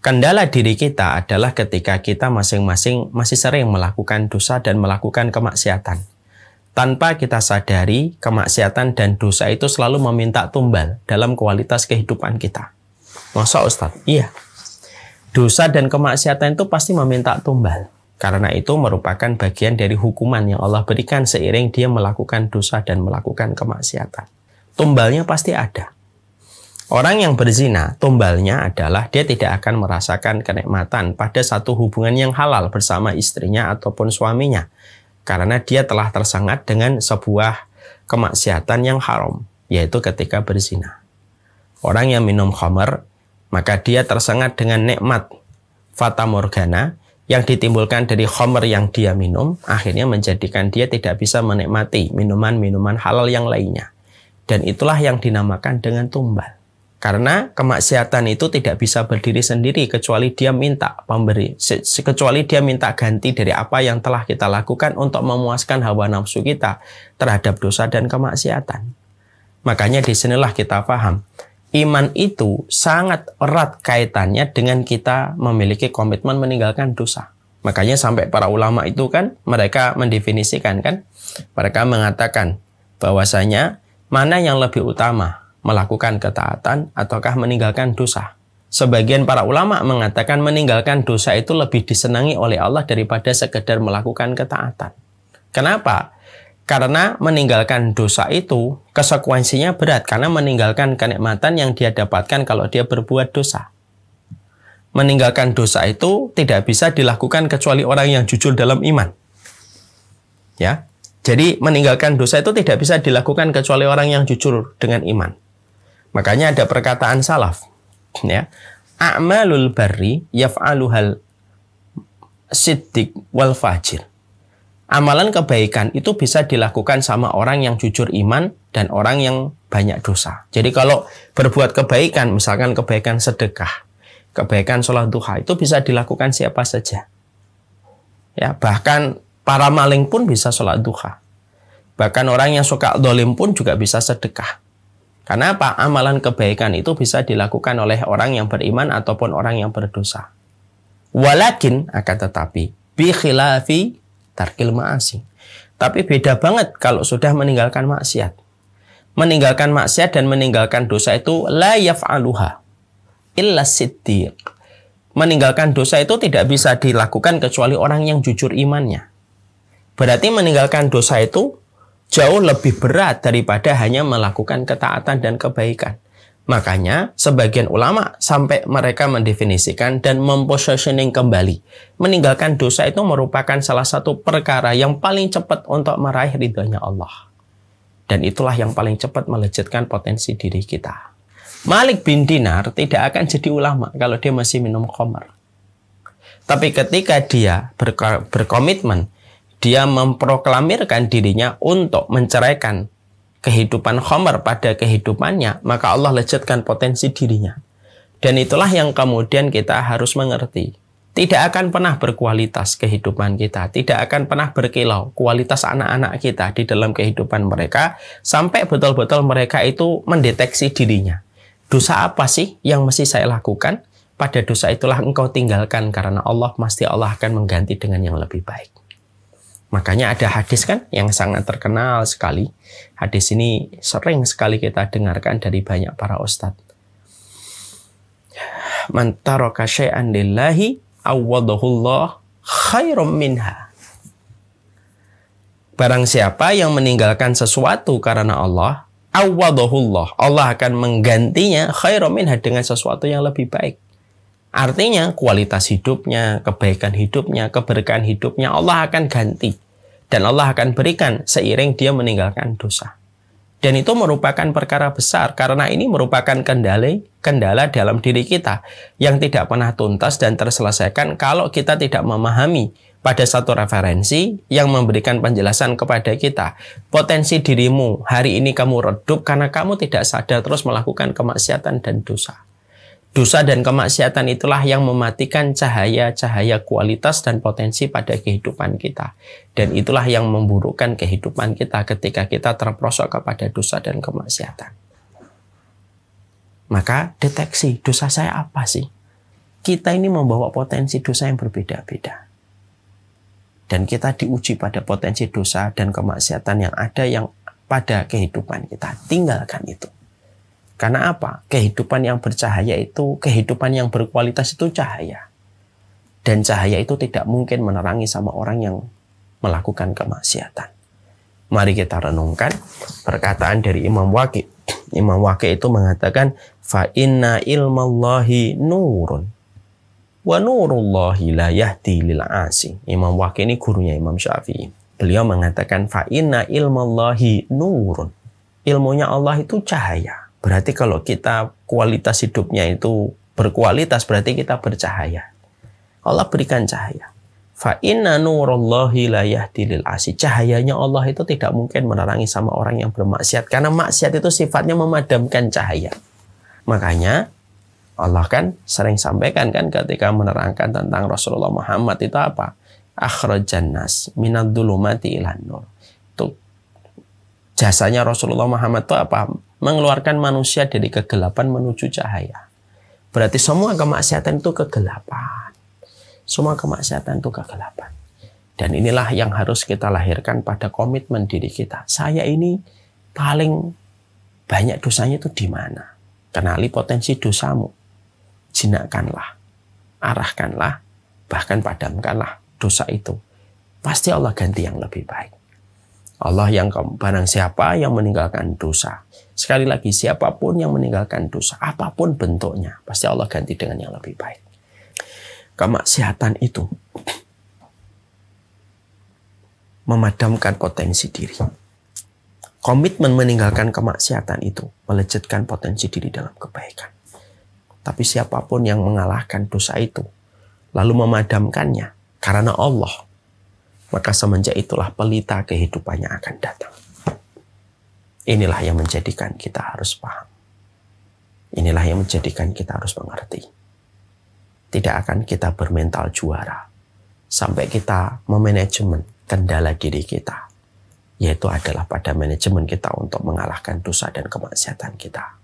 Kendala diri kita adalah ketika kita masing-masing masih sering melakukan dosa dan melakukan kemaksiatan. Tanpa kita sadari, kemaksiatan dan dosa itu selalu meminta tumbal dalam kualitas kehidupan kita. Masa Ustadz? Iya. Dosa dan kemaksiatan itu pasti meminta tumbal. Karena itu merupakan bagian dari hukuman yang Allah berikan seiring dia melakukan dosa dan melakukan kemaksiatan. Tumbalnya pasti ada. Orang yang berzina, tombalnya adalah dia tidak akan merasakan kenikmatan pada satu hubungan yang halal bersama istrinya ataupun suaminya, karena dia telah tersengat dengan sebuah kemaksiatan yang haram, yaitu ketika berzina. Orang yang minum khamar, maka dia tersengat dengan nikmat fata morgana yang ditimbulkan dari khamar yang dia minum, akhirnya menjadikan dia tidak bisa menikmati minuman-minuman halal yang lainnya. Dan itulah yang dinamakan dengan tumbal. Karena kemaksiatan itu tidak bisa berdiri sendiri kecuali dia minta pemberi, kecuali dia minta ganti dari apa yang telah kita lakukan untuk memuaskan hawa nafsu kita terhadap dosa dan kemaksiatan. Makanya disinilah kita paham. Iman itu sangat erat kaitannya dengan kita memiliki komitmen meninggalkan dosa. Makanya sampai para ulama itu kan mereka mendefinisikan kan. Mereka mengatakan bahwasanya mana yang lebih utama melakukan ketaatan ataukah meninggalkan dosa. Sebagian para ulama mengatakan meninggalkan dosa itu lebih disenangi oleh Allah daripada sekedar melakukan ketaatan. Kenapa? Karena meninggalkan dosa itu konsekuensinya berat karena meninggalkan kenikmatan yang dia dapatkan kalau dia berbuat dosa. Meninggalkan dosa itu tidak bisa dilakukan kecuali orang yang jujur dalam iman. Ya. Jadi meninggalkan dosa itu tidak bisa dilakukan kecuali orang yang jujur dengan iman. Makanya ada perkataan salaf ya. A'malul barri yaf'aluhal siddiq wal fajir. Amalan kebaikan itu bisa dilakukan sama orang yang jujur iman dan orang yang banyak dosa. Jadi kalau berbuat kebaikan, misalkan kebaikan sedekah, kebaikan sholat duha, itu bisa dilakukan siapa saja. Ya, bahkan para maling pun bisa sholat duha. Bahkan orang yang suka dolim pun juga bisa sedekah. Karena apa? Amalan kebaikan itu bisa dilakukan oleh orang yang beriman ataupun orang yang berdosa. Walakin akan tetapi bi khilafi tarkil ma'asi. Tapi beda banget kalau sudah meninggalkan maksiat. Meninggalkan maksiat dan meninggalkan dosa itu la yaf'aluha illa siddiq. Meninggalkan dosa itu tidak bisa dilakukan kecuali orang yang jujur imannya. Berarti meninggalkan dosa itu jauh lebih berat daripada hanya melakukan ketaatan dan kebaikan. Makanya, sebagian ulama sampai mereka mendefinisikan dan mempositioning kembali. Meninggalkan dosa itu merupakan salah satu perkara yang paling cepat untuk meraih ridhonya Allah. Dan itulah yang paling cepat melejitkan potensi diri kita. Malik bin Dinar tidak akan jadi ulama kalau dia masih minum khamar. Tapi ketika dia berkomitmen dia memproklamirkan dirinya untuk menceraikan kehidupan Khomer pada kehidupannya, maka Allah lecetkan potensi dirinya. Dan itulah yang kemudian kita harus mengerti. Tidak akan pernah berkualitas kehidupan kita, tidak akan pernah berkilau kualitas anak-anak kita di dalam kehidupan mereka, sampai betul-betul mereka itu mendeteksi dirinya. Dosa apa sih yang mesti saya lakukan? Pada dosa itulah engkau tinggalkan karena Allah pasti Allah akan mengganti dengan yang lebih baik. Makanya ada hadis kan yang sangat terkenal sekali. Hadis ini sering sekali kita dengarkan dari banyak para ustadz. Man syai'an lillahi awwadahullah khairum minha. Barang siapa yang meninggalkan sesuatu karena Allah, awwadahullah. Allah akan menggantinya khairum minha dengan sesuatu yang lebih baik. Artinya kualitas hidupnya, kebaikan hidupnya, keberkahan hidupnya Allah akan ganti. Dan Allah akan berikan seiring dia meninggalkan dosa. Dan itu merupakan perkara besar karena ini merupakan kendali kendala dalam diri kita yang tidak pernah tuntas dan terselesaikan kalau kita tidak memahami pada satu referensi yang memberikan penjelasan kepada kita. Potensi dirimu hari ini kamu redup karena kamu tidak sadar terus melakukan kemaksiatan dan dosa. Dosa dan kemaksiatan itulah yang mematikan cahaya-cahaya kualitas dan potensi pada kehidupan kita. Dan itulah yang memburukkan kehidupan kita ketika kita terperosok kepada dosa dan kemaksiatan. Maka deteksi dosa saya apa sih? Kita ini membawa potensi dosa yang berbeda-beda. Dan kita diuji pada potensi dosa dan kemaksiatan yang ada yang pada kehidupan kita. Tinggalkan itu. Karena apa? Kehidupan yang bercahaya itu, kehidupan yang berkualitas itu cahaya. Dan cahaya itu tidak mungkin menerangi sama orang yang melakukan kemaksiatan. Mari kita renungkan perkataan dari Imam Waqi. Imam Waqi itu mengatakan, Fa inna ilmallahi nurun. Wa nurullahi la yahdi lil asi. Imam Waqi ini gurunya Imam Syafi'i. Beliau mengatakan, Fa inna ilmallahi nurun. Ilmunya Allah itu cahaya Berarti kalau kita kualitas hidupnya itu berkualitas berarti kita bercahaya. Allah berikan cahaya. Fa inna nurallahi la lil asi. Cahayanya Allah itu tidak mungkin menerangi sama orang yang bermaksiat karena maksiat itu sifatnya memadamkan cahaya. Makanya Allah kan sering sampaikan kan ketika menerangkan tentang Rasulullah Muhammad itu apa? Akhrajan nas minad dhulumati ilan nur. Itu jasanya Rasulullah Muhammad itu apa? mengeluarkan manusia dari kegelapan menuju cahaya. Berarti semua kemaksiatan itu kegelapan. Semua kemaksiatan itu kegelapan. Dan inilah yang harus kita lahirkan pada komitmen diri kita. Saya ini paling banyak dosanya itu di mana? Kenali potensi dosamu. Jinakkanlah. Arahkanlah. Bahkan padamkanlah dosa itu. Pasti Allah ganti yang lebih baik. Allah yang barang siapa yang meninggalkan dosa, Sekali lagi, siapapun yang meninggalkan dosa, apapun bentuknya, pasti Allah ganti dengan yang lebih baik. Kemaksiatan itu memadamkan potensi diri. Komitmen meninggalkan kemaksiatan itu melejitkan potensi diri dalam kebaikan. Tapi siapapun yang mengalahkan dosa itu, lalu memadamkannya karena Allah, maka semenjak itulah pelita kehidupannya akan datang. Inilah yang menjadikan kita harus paham. Inilah yang menjadikan kita harus mengerti. Tidak akan kita bermental juara sampai kita memanajemen kendala diri kita, yaitu adalah pada manajemen kita untuk mengalahkan dosa dan kemaksiatan kita.